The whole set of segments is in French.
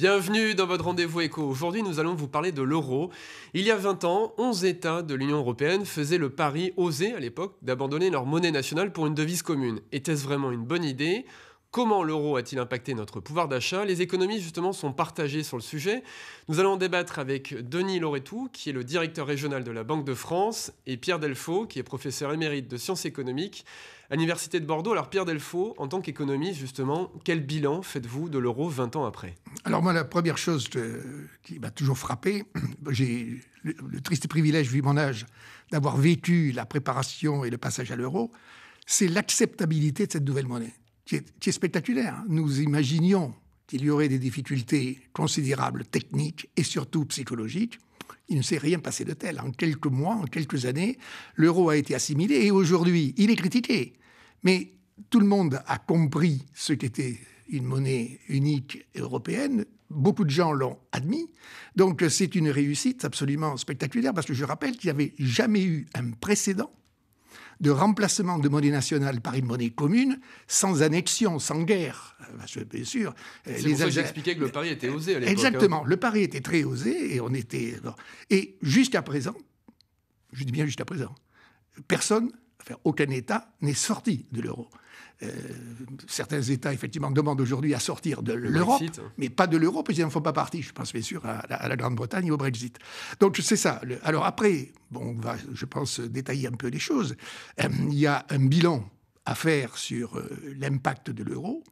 Bienvenue dans votre rendez-vous éco. Aujourd'hui, nous allons vous parler de l'euro. Il y a 20 ans, 11 États de l'Union européenne faisaient le pari osé à l'époque d'abandonner leur monnaie nationale pour une devise commune. Était-ce vraiment une bonne idée Comment l'euro a-t-il impacté notre pouvoir d'achat Les économistes justement sont partagés sur le sujet. Nous allons débattre avec Denis Loretou, qui est le directeur régional de la Banque de France, et Pierre Delfaux, qui est professeur émérite de sciences économiques à l'Université de Bordeaux. Alors Pierre Delfaux, en tant qu'économiste justement, quel bilan faites-vous de l'euro 20 ans après Alors moi, la première chose qui m'a toujours frappé, j'ai le triste privilège, vu mon âge, d'avoir vécu la préparation et le passage à l'euro, c'est l'acceptabilité de cette nouvelle monnaie qui est, spectaculaire. Nous imaginions qu'il y aurait des difficultés considérables techniques et surtout psychologiques. Il ne s'est rien passé de tel. En quelques mois, en quelques années, l'euro a été assimilé et aujourd'hui, il est critiqué. Mais tout le monde a compris ce qu'était une monnaie unique européenne. Beaucoup de gens l'ont admis. Donc c'est une réussite absolument spectaculaire parce que je rappelle qu'il n'y avait jamais eu un précédent de remplacement de monnaie nationale par une monnaie commune, sans annexion, sans guerre. Euh, bah, bien sûr, les que le pari était osé à l'époque. Hein. Exactement, le pari était très osé et on était. Et jusqu'à présent, je dis bien jusqu'à présent, personne Enfin, aucun État n'est sorti de l'euro. Euh, certains États, effectivement, demandent aujourd'hui à sortir de l'Europe, hein. mais pas de l'euro, puisqu'ils n'en font pas partie. Je pense bien sûr à, la Grande-Bretagne au Brexit. Donc c'est ça. Alors après, bon, on va, je pense, détailler un peu les choses. Euh, il y a un bilan à faire sur euh, l'impact de l'euro.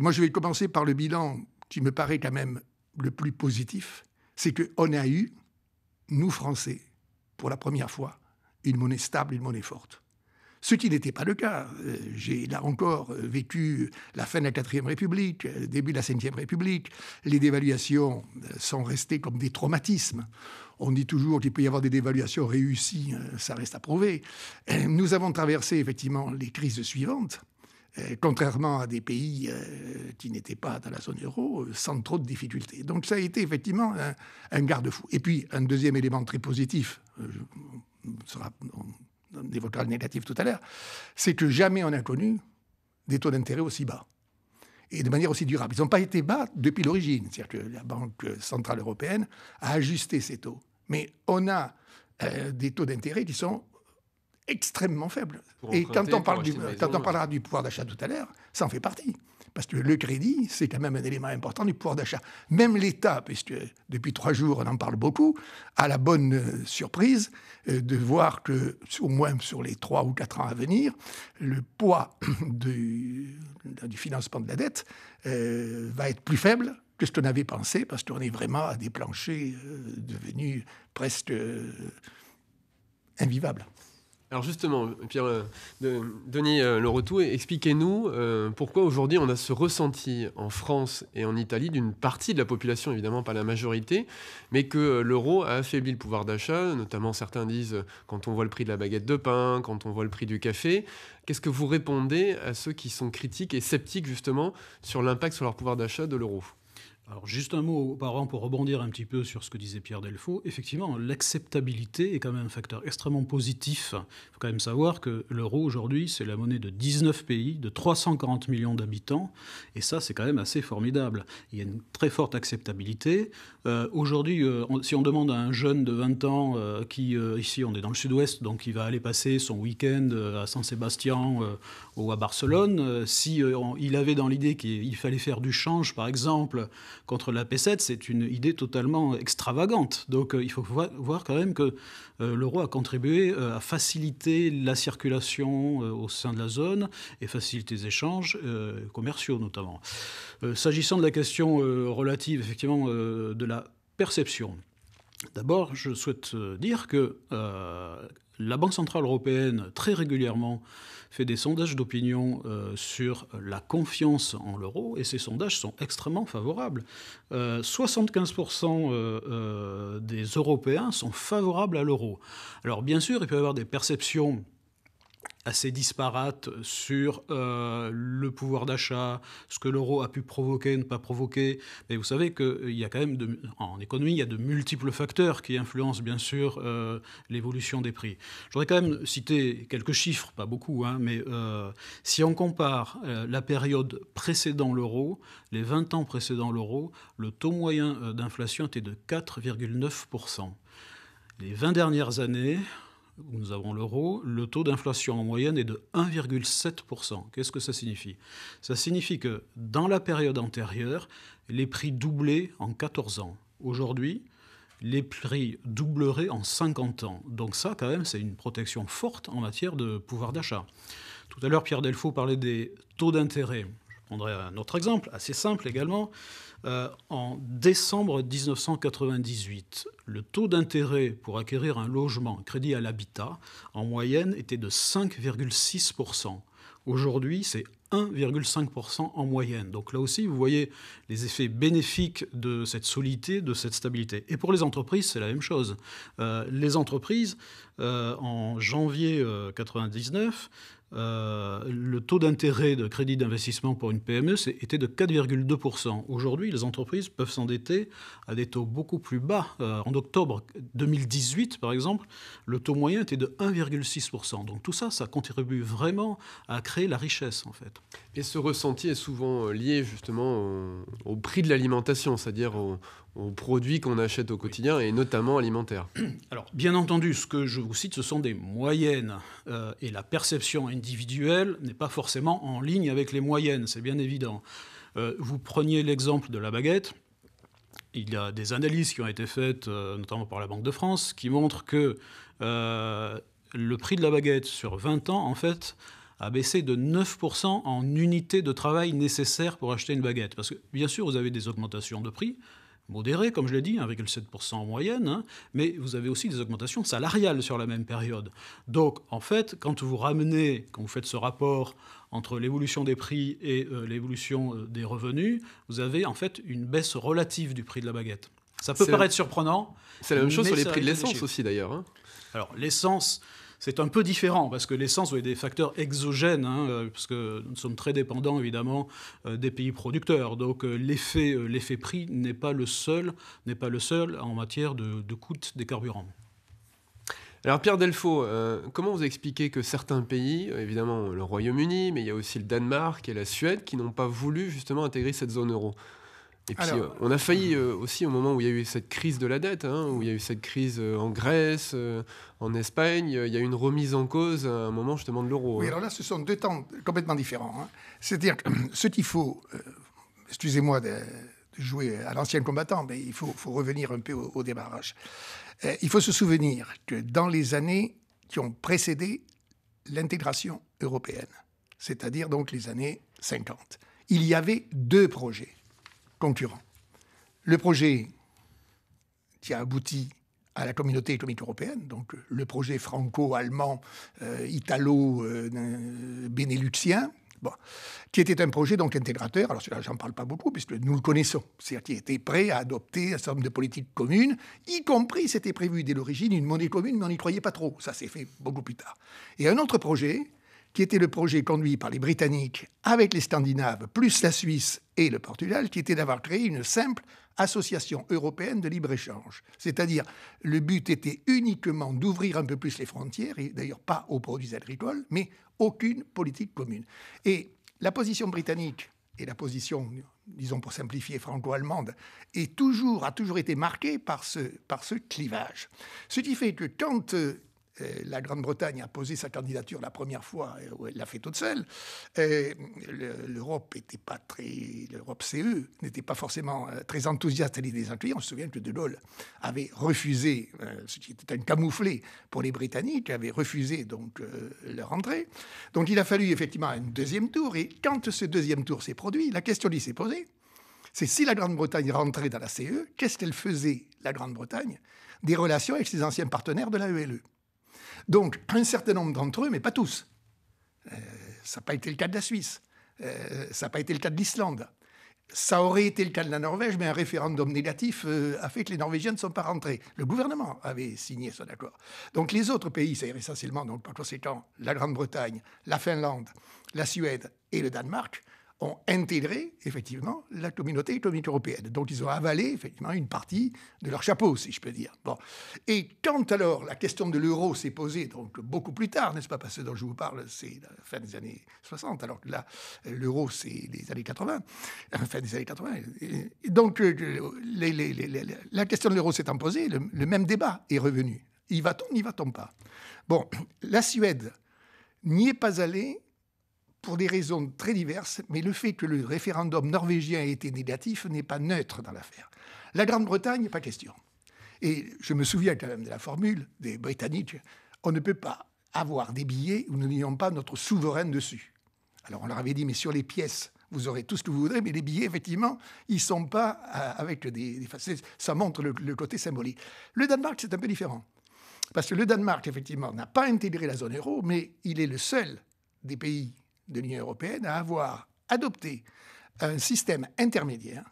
moi, je vais commencer par le bilan qui me paraît quand même le plus positif. C'est qu'on a eu, nous Français, pour la première fois, une monnaie stable, une monnaie forte. Ce qui n'était pas le cas. Euh, j'ai là encore euh, vécu la fin de la 4 e République, le euh, début de la 5 République. Les dévaluations sont restées comme des traumatismes. On dit toujours qu'il peut y avoir des dévaluations réussies, ça reste à prouver. Nous avons traversé effectivement les crises suivantes contrairement à des pays qui n'étaient pas dans la zone euro, sans trop de difficultés. Donc ça a été effectivement un garde-fou. Et puis, un deuxième élément très positif, on, évoquera le négatif tout à l'heure, c'est que jamais on a connu des taux d'intérêt aussi bas et de manière aussi durable. Ils n'ont pas été bas depuis l'origine. C'est-à-dire que la Banque centrale européenne a ajusté ses taux. Mais on a euh, des taux d'intérêt qui sont extrêmement faibles. et quand on, parle quand on parlera du pouvoir d'achat tout à l'heure, ça en fait partie parce que le crédit, c'est quand même un élément important du pouvoir d'achat. Même l'État, puisque depuis trois jours, on en parle beaucoup, a la bonne euh, surprise euh, de voir que, au moins sur les trois ou quatre ans à venir, le poids euh, du, financement de la dette va être plus faible que ce qu'on avait pensé, parce qu'on est vraiment à des planchers devenus presque invivables. Alors justement, Pierre, euh, donnez euh, le Denis et expliquez-nous euh, pourquoi aujourd'hui on a ce ressenti en France et en Italie d'une partie de la population, évidemment pas la majorité, mais que l'euro a affaibli le pouvoir d'achat, notamment certains disent quand on voit le prix de la baguette de pain, quand on voit le prix du café. Qu'est-ce que vous répondez à ceux qui sont critiques et sceptiques justement sur l'impact sur leur pouvoir d'achat de l'euro alors juste un mot an, pour rebondir un petit peu sur ce que disait Pierre Delfaux. Effectivement, l'acceptabilité est quand même un facteur extrêmement positif. Il faut quand même savoir que l'euro aujourd'hui, c'est la monnaie de 19 pays, de 340 millions d'habitants, et ça c'est quand même assez formidable. Il y a une très forte acceptabilité. Euh, aujourd'hui, euh, si on demande à un jeune de 20 ans, euh, qui ici on est dans le sud-ouest, donc il va aller passer son week-end à Saint-Sébastien ou à Barcelone, si il avait dans l'idée qu'il fallait faire du change, par exemple, contre la P7, c'est une idée totalement extravagante. Donc euh, il faut voir quand même que euh, l'euro a contribué euh, à faciliter la circulation au sein de la zone et faciliter les échanges commerciaux notamment. S'agissant de la question relative effectivement de la perception, d'abord je souhaite dire que la Banque Centrale Européenne, très régulièrement, fait des sondages d'opinion euh, sur la confiance en l'euro, et ces sondages sont extrêmement favorables. 75% euh, euh, des Européens sont favorables à l'euro. Alors bien sûr, il peut y avoir des perceptions assez disparates sur euh, le pouvoir d'achat, ce que l'euro a pu provoquer, ne pas provoquer. Mais vous savez qu'il euh, y a quand même, en économie, il y a de multiples facteurs qui influencent bien sûr euh, l'évolution des prix. Je voudrais quand même citer quelques chiffres, pas beaucoup, hein, mais si on compare la période précédant l'euro, les 20 ans précédant l'euro, le taux moyen d'inflation était de 4,9%. Les 20 dernières années, nous avons l'euro, le taux d'inflation en moyenne est de 1,7%. Qu'est-ce que ça signifie Ça signifie que dans la période antérieure, les prix doublaient en 14 ans. Aujourd'hui, les prix doubleraient en 50 ans. Donc ça, quand même, c'est une protection forte en matière de pouvoir d'achat. Tout à l'heure, Pierre Delfaux parlait des taux d'intérêt. Je prendrai un autre exemple, assez simple également. Euh, en décembre 1998, le taux d'intérêt pour acquérir un logement, crédit à l'habitat, en moyenne était de 5,6%. Aujourd'hui, c'est 1,5% en moyenne. Donc là aussi, vous voyez les effets bénéfiques de cette solidité, de cette stabilité. Et pour les entreprises, c'est la même chose. Euh, les entreprises, euh, en janvier 1999, euh, le taux d'intérêt de crédit d'investissement pour une PME était de 4,2%. Aujourd'hui, les entreprises peuvent s'endetter à des taux beaucoup plus bas. Euh, en octobre 2018, par exemple, le taux moyen était de 1,6%. Donc tout ça, ça contribue vraiment à créer la richesse, en fait. Et ce ressenti est souvent euh, lié justement au, au prix de l'alimentation, c'est-à-dire au, aux produits qu'on achète au quotidien et notamment alimentaires. Alors, bien entendu, ce que je vous cite, ce sont des moyennes euh, et la perception individuelle n'est pas forcément en ligne avec les moyennes, c'est bien évident. Euh, vous preniez l'exemple de la baguette. Il y a des analyses qui ont été faites, euh, notamment par la Banque de France, qui montrent que le prix de la baguette sur 20 ans, en fait, a baissé de 9% en unités de travail nécessaires pour acheter une baguette. Parce que, bien sûr, vous avez des augmentations de prix, modéré, comme je l'ai dit, 1,7% en moyenne, hein, mais vous avez aussi des augmentations salariales sur la même période. Donc, en fait, quand vous ramenez, quand vous faites ce rapport entre l'évolution des prix et euh, l'évolution euh, des revenus, vous avez en fait une baisse relative du prix de la baguette. Ça peut paraître surprenant. C'est la même chose sur les prix de l'essence aussi, d'ailleurs. Hein. Alors, l'essence, c'est un peu différent parce que l'essence est des facteurs exogènes, hein, euh, parce que nous sommes très dépendants évidemment euh, des pays producteurs. Donc euh, l'effet, prix n'est pas le seul, n'est pas le seul en matière de, coût des carburants. Alors Pierre Delfaux, comment vous expliquez que certains pays, évidemment le Royaume-Uni, mais il y a aussi le Danemark et la Suède, qui n'ont pas voulu justement intégrer cette zone euro euh, on a failli euh, euh, aussi au moment où il y a eu cette crise de la dette, hein, où il y a eu cette crise en Grèce, en Espagne, il y a eu une remise en cause à un moment justement de l'euro. Oui, hein. alors là, ce sont deux temps complètement différents. Hein. C'est-à-dire que ce qu'il faut, excusez-moi de, jouer à l'ancien combattant, mais il faut, revenir un peu au, au démarrage. il faut se souvenir que dans les années qui ont précédé l'intégration européenne, c'est-à-dire donc les années 50, il y avait deux projets concurrent. Le projet qui a abouti à la communauté économique européenne, donc le projet franco-allemand, euh, italo-bénéluxien, euh, qui était un projet donc intégrateur. Alors cela j'en parle pas beaucoup puisque nous le connaissons. C'est-à-dire qui était prêt à adopter un certain nombre de politique commune, y compris, c'était prévu dès l'origine, une monnaie commune, mais on n'y croyait pas trop. Ça s'est fait beaucoup plus tard. Et un autre projet qui était le projet conduit par les Britanniques avec les Scandinaves, plus la Suisse et le Portugal, qui était d'avoir créé une simple association européenne de libre-échange. C'est-à-dire, le but était uniquement d'ouvrir un peu plus les frontières, et d'ailleurs pas aux produits agricoles, mais aucune politique commune. Et la position britannique et la position, disons pour simplifier, franco-allemande, est toujours, a toujours été marquée par ce, par ce clivage. Ce qui fait que quand euh, la Grande-Bretagne a posé sa candidature la première fois, où elle l'a fait toute seule. L'Europe était pas très, l'Europe CE n'était pas forcément euh, très enthousiaste à l'idée des On se souvient que De Gaulle avait refusé, euh, ce qui était un camouflet pour les Britanniques, avait refusé donc euh, leur entrée. Donc il a fallu effectivement un deuxième tour. Et quand ce deuxième tour s'est produit, la question qui s'est posée, c'est si la Grande-Bretagne rentrait dans la CE, qu'est-ce qu'elle faisait, la Grande-Bretagne, des relations avec ses anciens partenaires de la ELE donc, un certain nombre d'entre eux, mais pas tous. Euh, ça n'a pas été le cas de la Suisse. Euh, ça n'a pas été le cas de l'Islande. Ça aurait été le cas de la Norvège, mais un référendum négatif euh, a fait que les Norvégiens ne sont pas rentrés. Le gouvernement avait signé son accord. Donc les autres pays, cest essentiellement, donc par conséquent, la Grande-Bretagne, la Finlande, la Suède et le Danemark, ont intégré effectivement la communauté économique européenne. Donc ils ont avalé effectivement une partie de leur chapeau, si je peux dire. Bon. Et quand alors la question de l'euro s'est posée, donc beaucoup plus tard, n'est-ce pas Parce que dont je vous parle, c'est la fin des années 60, alors que là, l'euro, c'est les années 80, fin des années 80. donc euh, les, les, la question de l'euro s'est imposée. le, le même débat est revenu. Y va-t-on, n'y va-t-on pas Bon, la Suède n'y est pas allée pour des raisons très diverses, mais le fait que le référendum norvégien ait été négatif n'est pas neutre dans l'affaire. La Grande-Bretagne, pas question. Et je me souviens quand même de la formule des Britanniques, on ne peut pas avoir des billets où nous n'ayons pas notre souverain dessus. Alors on leur avait dit, mais sur les pièces, vous aurez tout ce que vous voudrez, mais les billets, effectivement, ils ne sont pas euh, avec des... ça montre le, le côté symbolique. Le Danemark, c'est un peu différent. Parce que le Danemark, effectivement, n'a pas intégré la zone euro, mais il est le seul des pays de l'Union européenne à avoir adopté un système intermédiaire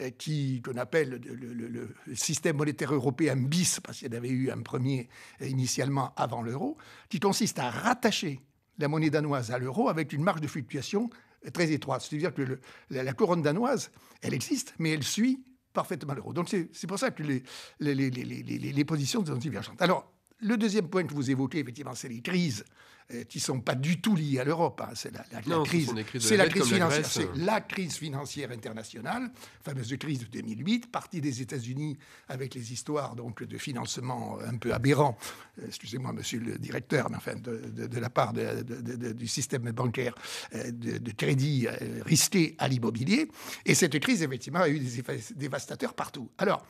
euh, qui qu'on appelle le, système monétaire européen bis, parce qu'il y avait eu un premier euh, initialement avant l'euro, qui consiste à rattacher la monnaie danoise à l'euro avec une marge de fluctuation euh, très étroite. C'est-à-dire que la, couronne danoise, elle existe, mais elle suit parfaitement l'euro. Donc c'est pour ça que les, les, les positions sont divergentes. Alors, le deuxième point que vous évoquez, effectivement, c'est les crises euh, qui ne sont pas du tout liées à l'Europe. Hein. C'est la, crise, la crise financière, c'est la crise financière internationale, fameuse crise de 2008, partie des États-Unis avec les histoires donc de financement un peu aberrant, euh, excusez-moi, Monsieur le directeur, mais enfin de, la part du système bancaire euh, de, crédit risqué à l'immobilier. Et cette crise, effectivement, a eu des effets dévastateurs partout. Alors,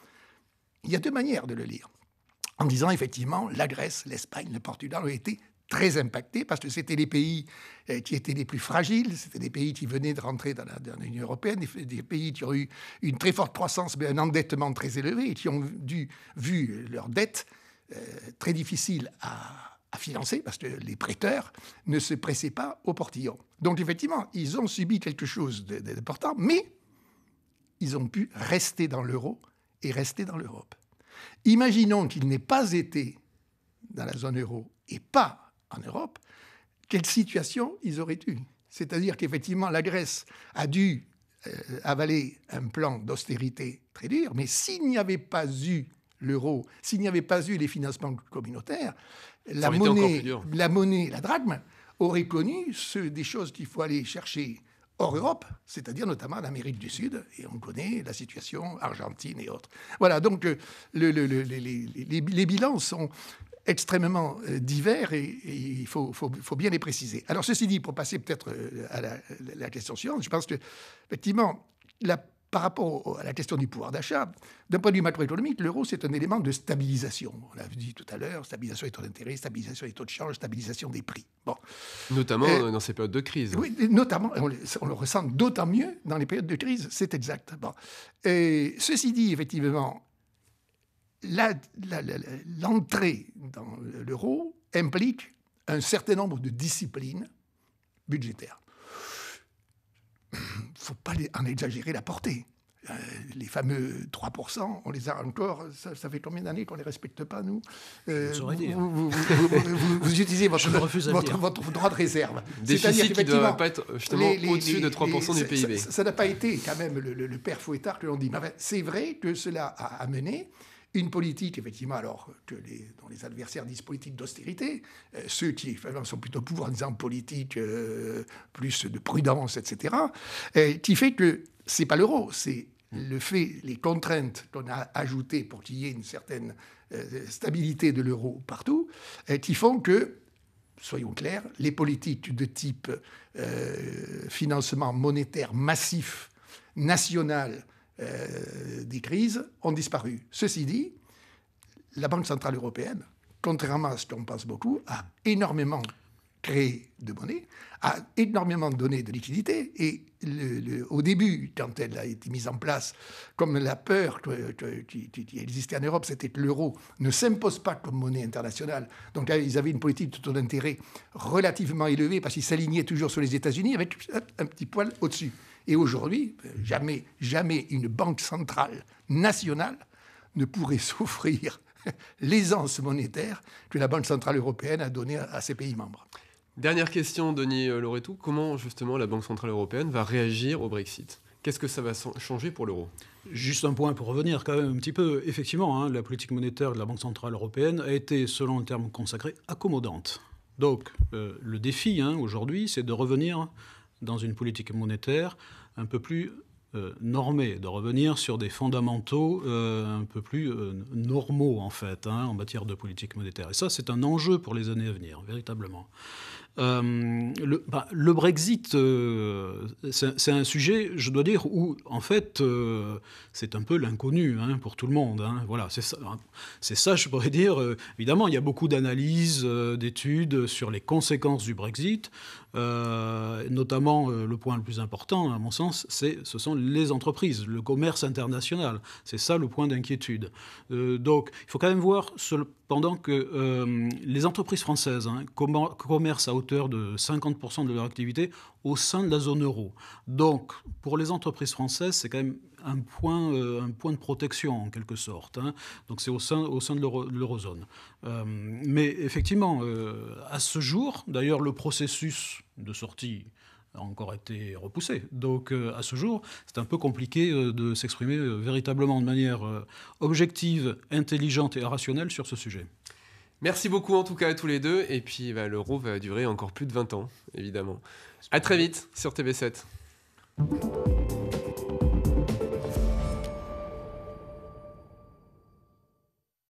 il y a deux manières de le lire en disant effectivement la Grèce, l'Espagne, le Portugal ont été très impactés parce que c'était les pays euh, qui étaient les plus fragiles, c'était des pays qui venaient de rentrer dans l'Union européenne, des, pays qui ont eu une très forte croissance mais un endettement très élevé et qui ont dû, vu leur dette euh, très difficile à, à financer parce que les prêteurs ne se pressaient pas au portillon. Donc effectivement, ils ont subi quelque chose d'important, mais ils ont pu rester dans l'euro et rester dans l'Europe. Imaginons qu'il n'ait pas été dans la zone euro et pas en Europe, quelle situation ils auraient eu C'est-à-dire qu'effectivement, la Grèce a dû euh, avaler un plan d'austérité très dur, mais s'il n'y avait pas eu l'euro, s'il n'y avait pas eu les financements communautaires, la monnaie, la drachme, aurait connu des choses qu'il faut aller chercher hors Europe, c'est-à-dire notamment l'Amérique du Sud, et on connaît la situation argentine et autres. Voilà, donc euh, le, les, bilans sont extrêmement euh, divers et, il faut, faut, bien les préciser. Alors ceci dit, pour passer peut-être euh, à la, la, question suivante, je pense que effectivement la par rapport à la question du pouvoir d'achat, d'un point de vue macroéconomique, l'euro, c'est un élément de stabilisation. On l'a dit tout à l'heure, stabilisation des taux d'intérêt, stabilisation des taux de change, stabilisation des prix. Bon. Notamment euh, dans ces périodes de crise. Oui, notamment, on, le ressent d'autant mieux dans les périodes de crise, c'est exact. Et ceci dit, effectivement, l'entrée dans l'euro implique un certain nombre de disciplines budgétaires faut pas en exagérer la portée. Euh, les fameux 3%, on les a encore, ça, fait combien d'années qu'on ne les respecte pas, nous euh, vous, vous, vous, vous, utilisez votre, droit de réserve. C'est-à-dire qui ne doit pas être justement au-dessus de 3% du PIB. Ça n'a pas été quand même le, le père Fouettard que l'on dit. c'est vrai que cela a amené une politique, effectivement, alors que les, les adversaires disent politique d'austérité, euh, ceux qui sont plutôt pouvoir disant politique euh, plus de prudence, etc., euh, qui fait que ce n'est pas l'euro, c'est le fait, les contraintes qu'on a ajoutées pour qu'il y ait une certaine stabilité de l'euro partout, qui font que soyons clairs, les politiques de type financement monétaire massif, national, euh, des crises ont disparu. Ceci dit, la Banque Centrale Européenne, contrairement à ce qu'on pense beaucoup, a énormément créé de monnaie, a énormément donné de liquidités. Et au début, quand elle a été mise en place, comme la peur que, qui, existait en Europe, c'était que l'euro ne s'impose pas comme monnaie internationale. Donc ils avaient une politique de taux d'intérêt relativement élevée parce qu'ils s'alignaient toujours sur les États-Unis avec un petit poil au-dessus. Et aujourd'hui, ben, jamais, jamais une banque centrale nationale ne pourrait souffrir l'aisance monétaire que la Banque centrale européenne a donnée à ses pays membres. Dernière question, Denis Loretou. Comment justement la Banque centrale européenne va réagir au Brexit Qu'est-ce que ça va changer pour l'euro Juste un point pour revenir quand même un petit peu. Effectivement, hein, la politique monétaire de la Banque centrale européenne a été, selon le terme consacré, accommodante. Donc, euh, le défi hein, aujourd'hui, c'est de revenir dans une politique monétaire un peu plus euh, normée, de revenir sur des fondamentaux euh, un peu plus euh, normaux en fait hein, en matière de politique monétaire. Et ça, c'est un enjeu pour les années à venir, véritablement. Bah, le, Brexit, c'est un sujet, je dois dire, où en fait, c'est un peu l'inconnu hein, pour tout le monde. Hein. Voilà, c'est ça, ça, je pourrais dire. évidemment, il y a beaucoup d'analyses, d'études sur les conséquences du Brexit. Euh, notamment, euh, le point le plus important, à mon sens, c'est, ce sont les entreprises, le commerce international. C'est ça le point d'inquiétude. Euh, donc, il faut quand même voir, cependant, que les entreprises françaises hein, commercent à hauteur de 50% de leur activité au sein de la zone euro. Donc, pour les entreprises françaises, c'est quand même un point, euh, un point de protection en quelque sorte. Hein. Donc c'est au sein, au sein de l'eurozone. Euh, mais effectivement, euh, à ce jour, d'ailleurs, le processus de sortie a encore été repoussé. Donc à ce jour, c'est un peu compliqué de s'exprimer véritablement de manière objective, intelligente et rationnelle sur ce sujet. Merci beaucoup en tout cas à tous les deux. Et puis bah, l'euro va durer encore plus de 20 ans, évidemment. À très vite sur TV7.